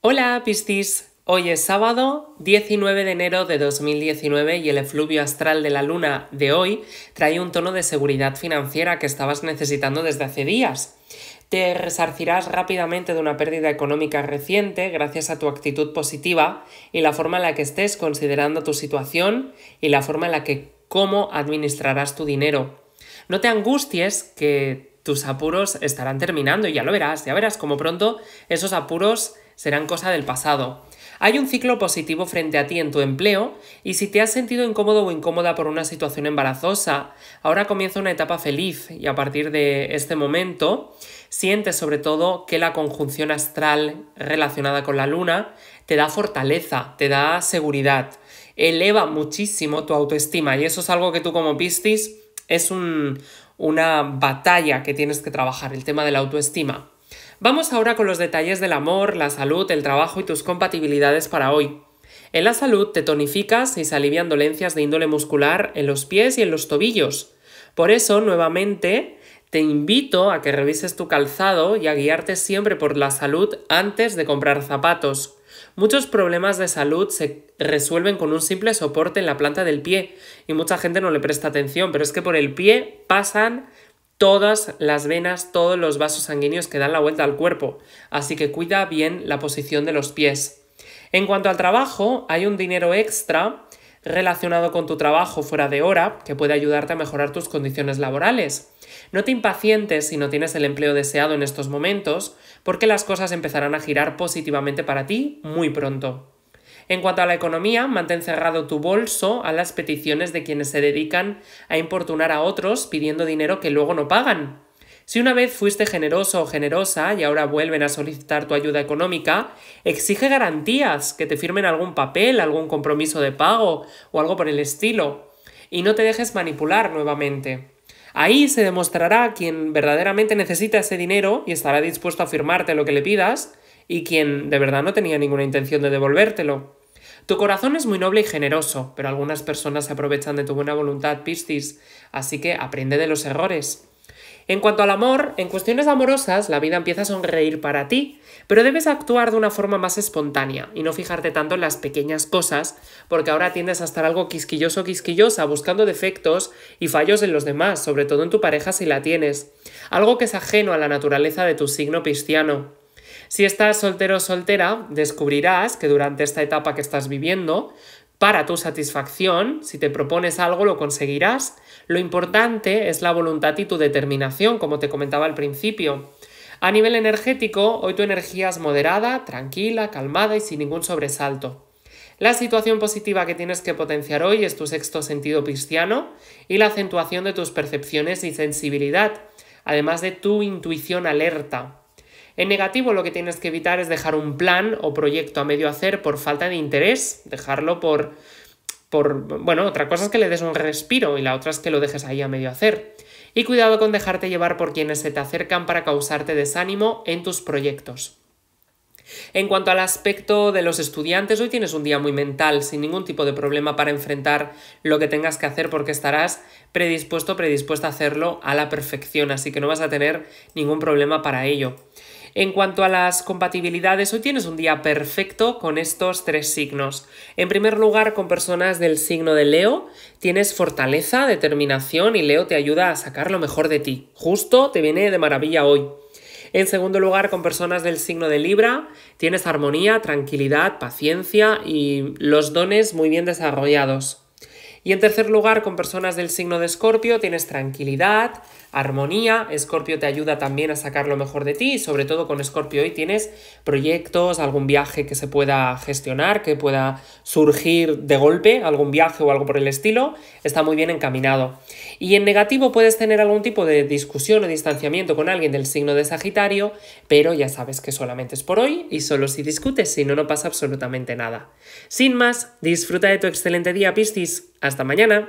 Hola pistis! hoy es sábado 19 de enero de 2019 y el efluvio astral de la luna de hoy trae un tono de seguridad financiera que estabas necesitando desde hace días. Te resarcirás rápidamente de una pérdida económica reciente gracias a tu actitud positiva y la forma en la que estés considerando tu situación y la forma en la que cómo administrarás tu dinero. No te angusties que tus apuros estarán terminando y ya lo verás, ya verás cómo pronto esos apuros serán cosa del pasado. Hay un ciclo positivo frente a ti en tu empleo y si te has sentido incómodo o incómoda por una situación embarazosa, ahora comienza una etapa feliz y a partir de este momento sientes sobre todo que la conjunción astral relacionada con la luna te da fortaleza, te da seguridad, eleva muchísimo tu autoestima y eso es algo que tú como pistis es una batalla que tienes que trabajar, el tema de la autoestima. Vamos ahora con los detalles del amor, la salud, el trabajo y tus compatibilidades para hoy. En la salud te tonificas y se alivian dolencias de índole muscular en los pies y en los tobillos. Por eso, nuevamente, te invito a que revises tu calzado y a guiarte siempre por la salud antes de comprar zapatos. Muchos problemas de salud se resuelven con un simple soporte en la planta del pie y mucha gente no le presta atención, pero es que por el pie pasan todas las venas, todos los vasos sanguíneos que dan la vuelta al cuerpo, así que cuida bien la posición de los pies. En cuanto al trabajo, hay un dinero extra relacionado con tu trabajo fuera de hora que puede ayudarte a mejorar tus condiciones laborales. No te impacientes si no tienes el empleo deseado en estos momentos, porque las cosas empezarán a girar positivamente para ti muy pronto. En cuanto a la economía, mantén cerrado tu bolso a las peticiones de quienes se dedican a importunar a otros pidiendo dinero que luego no pagan. Si una vez fuiste generoso o generosa y ahora vuelven a solicitar tu ayuda económica, exige garantías, que te firmen algún papel, algún compromiso de pago o algo por el estilo, y no te dejes manipular nuevamente. Ahí se demostrará quien verdaderamente necesita ese dinero y estará dispuesto a firmarte lo que le pidas, y quien de verdad no tenía ninguna intención de devolvértelo. Tu corazón es muy noble y generoso, pero algunas personas se aprovechan de tu buena voluntad, Piscis, así que aprende de los errores. En cuanto al amor, en cuestiones amorosas la vida empieza a sonreír para ti, pero debes actuar de una forma más espontánea y no fijarte tanto en las pequeñas cosas, porque ahora tiendes a estar algo quisquilloso quisquillosa, buscando defectos y fallos en los demás, sobre todo en tu pareja si la tienes, algo que es ajeno a la naturaleza de tu signo pisciano. Si estás soltero o soltera, descubrirás que durante esta etapa que estás viviendo, para tu satisfacción, si te propones algo, lo conseguirás. Lo importante es la voluntad y tu determinación, como te comentaba al principio. A nivel energético, hoy tu energía es moderada, tranquila, calmada y sin ningún sobresalto. La situación positiva que tienes que potenciar hoy es tu sexto sentido cristiano y la acentuación de tus percepciones y sensibilidad, además de tu intuición alerta. En negativo lo que tienes que evitar es dejar un plan o proyecto a medio hacer por falta de interés, dejarlo por... por bueno, otra cosa es que le des un respiro y la otra es que lo dejes ahí a medio hacer. Y cuidado con dejarte llevar por quienes se te acercan para causarte desánimo en tus proyectos. En cuanto al aspecto de los estudiantes, hoy tienes un día muy mental, sin ningún tipo de problema para enfrentar lo que tengas que hacer porque estarás predispuesto, predispuesta a hacerlo a la perfección, así que no vas a tener ningún problema para ello. En cuanto a las compatibilidades, hoy tienes un día perfecto con estos tres signos. En primer lugar, con personas del signo de Leo, tienes fortaleza, determinación y Leo te ayuda a sacar lo mejor de ti. Justo te viene de maravilla hoy. En segundo lugar, con personas del signo de Libra, tienes armonía, tranquilidad, paciencia y los dones muy bien desarrollados. Y en tercer lugar, con personas del signo de Escorpio tienes tranquilidad, armonía. Escorpio te ayuda también a sacar lo mejor de ti, y sobre todo con Escorpio hoy tienes proyectos, algún viaje que se pueda gestionar, que pueda surgir de golpe, algún viaje o algo por el estilo. Está muy bien encaminado. Y en negativo puedes tener algún tipo de discusión o distanciamiento con alguien del signo de Sagitario, pero ya sabes que solamente es por hoy y solo si discutes, si no, no pasa absolutamente nada. Sin más, disfruta de tu excelente día, Piscis. Hasta mañana.